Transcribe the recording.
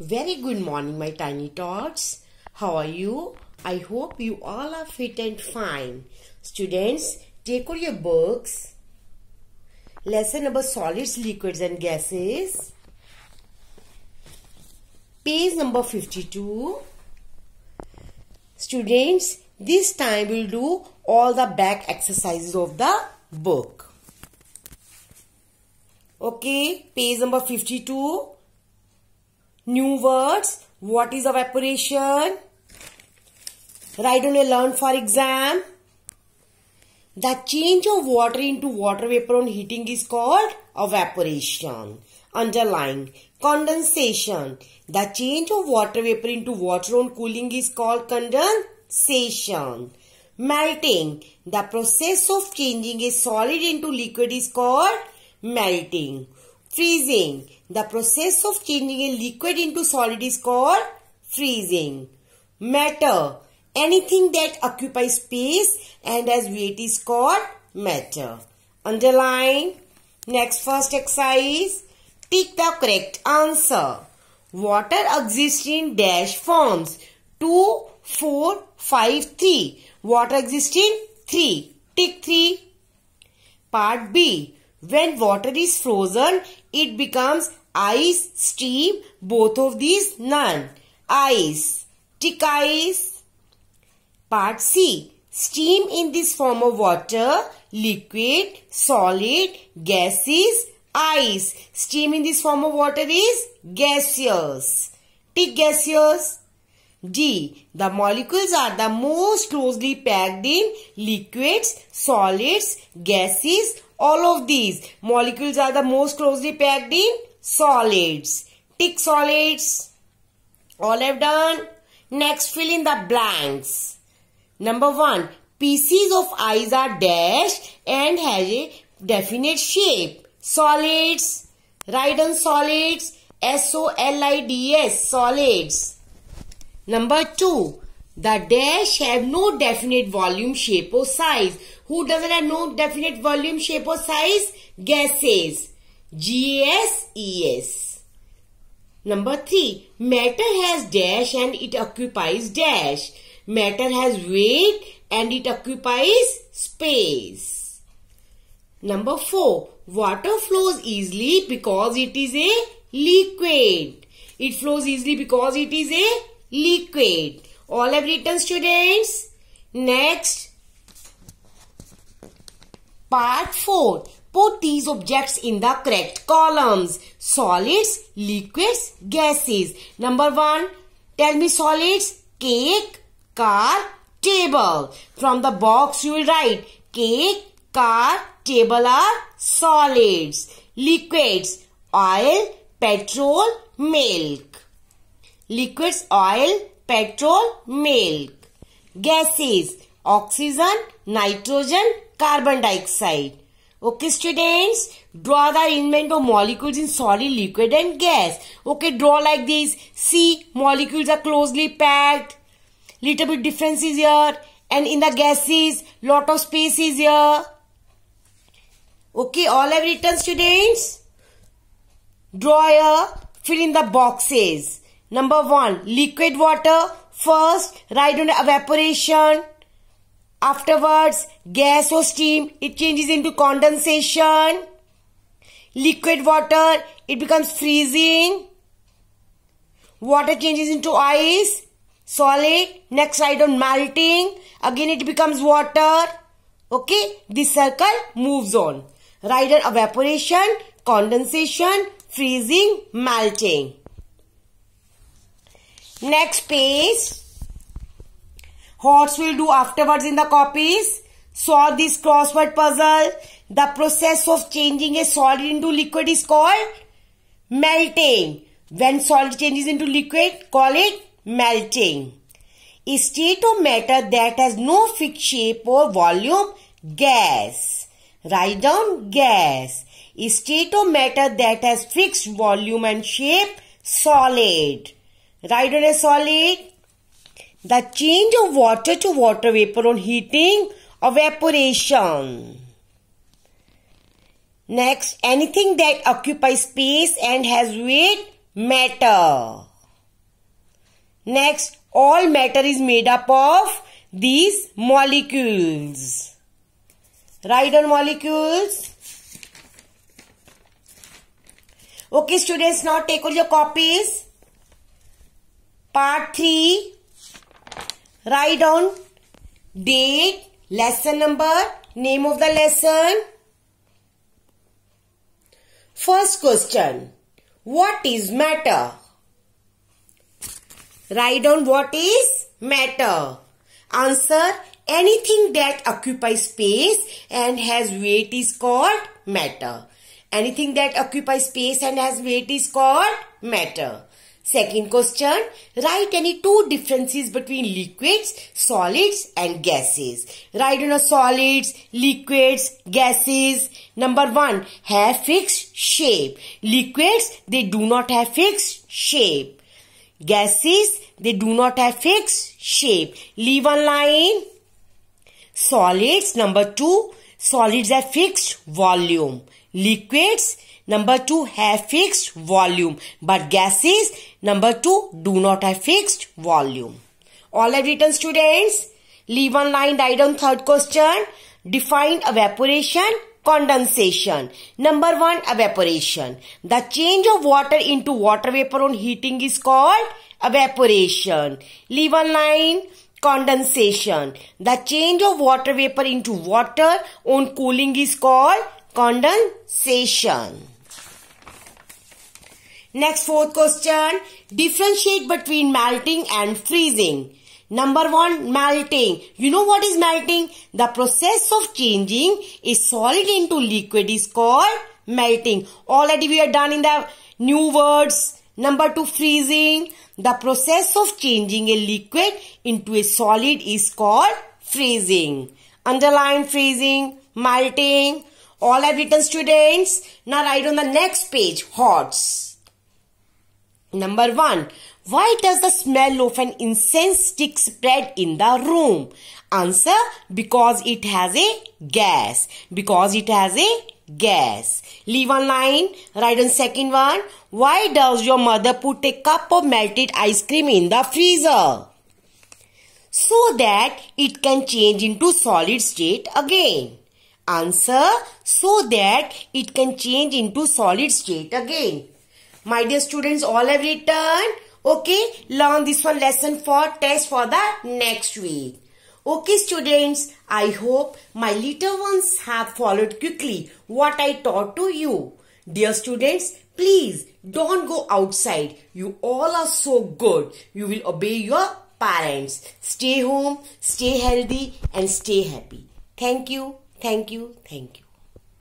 Very good morning, my tiny tots. How are you? I hope you all are fit and fine. Students, take out your books. Lesson about solids, liquids and gases. Page number 52. Students, this time we'll do all the back exercises of the book. Okay, page number 52 new words. What is evaporation? Write on a learn for exam. The change of water into water vapor on heating is called evaporation. Underlying condensation. The change of water vapor into water on cooling is called condensation. Melting. The process of changing a solid into liquid is called melting freezing. The process of changing a liquid into solid is called freezing. Matter. Anything that occupies space and has weight is called matter. Underline. Next first exercise. Tick the correct answer. Water exists in dash forms. 2, 4, 5, 3. Water exists in 3. Tick 3. Part B. When water is frozen, it becomes ice, steam, both of these none. Ice, tick ice. Part C. Steam in this form of water, liquid, solid, gases, ice. Steam in this form of water is gaseous. Tick gaseous. D. The molecules are the most closely packed in liquids, solids, gases all of these molecules are the most closely packed in solids. Tick solids. All have done. Next, fill in the blanks. Number one, pieces of eyes are dashed and has a definite shape. Solids. Write down solids. S-O-L-I-D-S. Solids. Number two, the dash have no definite volume, shape or size. Who doesn't have no definite volume, shape or size? Gases. G-A-S-E-S. Number three, matter has dash and it occupies dash. Matter has weight and it occupies space. Number four, water flows easily because it is a liquid. It flows easily because it is a liquid. All have written students. Next, part 4. Put these objects in the correct columns. Solids, liquids, gases. Number 1, tell me solids, cake, car, table. From the box you will write cake, car, table are solids. Liquids, oil, petrol, milk. Liquids, oil, petrol, milk. Gases, oxygen, nitrogen, carbon dioxide. Okay students, draw the invent of molecules in solid, liquid and gas. Okay, draw like this. See, molecules are closely packed. Little bit difference is here. And in the gases, lot of space is here. Okay, all have written students. Draw here, fill in the boxes. Number 1. Liquid water. First, right on evaporation. Afterwards, gas or steam. It changes into condensation. Liquid water. It becomes freezing. Water changes into ice. Solid. Next, right on melting. Again, it becomes water. Okay. This circle moves on. Right on evaporation, condensation, freezing, melting. Next page. What we'll do afterwards in the copies. Solve this crossword puzzle. The process of changing a solid into liquid is called melting. When solid changes into liquid, call it melting. A state of matter that has no fixed shape or volume, gas. Write down gas. A state of matter that has fixed volume and shape, solid. Right on a solid. The change of water to water vapor on heating evaporation. Next, anything that occupies space and has weight, matter. Next, all matter is made up of these molecules. Write on molecules. Okay, students, now take all your copies. Part 3. Write down date, lesson number, name of the lesson. First question. What is matter? Write down what is matter. Answer anything that occupies space and has weight is called matter. Anything that occupies space and has weight is called matter. Second question, write any two differences between liquids, solids and gases. Write on a solids, liquids, gases. Number one, have fixed shape. Liquids, they do not have fixed shape. Gases, they do not have fixed shape. Leave a line. Solids, number two, Solids have fixed volume. Liquids, number two, have fixed volume. But gases, number two, do not have fixed volume. All have written students. Leave one line right down third question. Define evaporation, condensation. Number one, evaporation. The change of water into water vapor on heating is called evaporation. Leave one line condensation. The change of water vapor into water on cooling is called condensation. Next fourth question. Differentiate between melting and freezing. Number one, melting. You know what is melting? The process of changing a solid into liquid is called melting. Already we are done in the new words Number two, freezing. The process of changing a liquid into a solid is called freezing. Underline freezing, melting. All have written students. Now write on the next page, hots. Number one, why does the smell of an incense stick spread in the room? Answer, because it has a gas. Because it has a gas. Leave one line, write on second one. Why does your mother put a cup of melted ice cream in the freezer? So that it can change into solid state again. Answer, so that it can change into solid state again. My dear students, all have returned. Okay, learn this one lesson for test for the next week. Okay students, I hope my little ones have followed quickly what I taught to you. Dear students, please don't go outside. You all are so good. You will obey your parents. Stay home, stay healthy and stay happy. Thank you, thank you, thank you.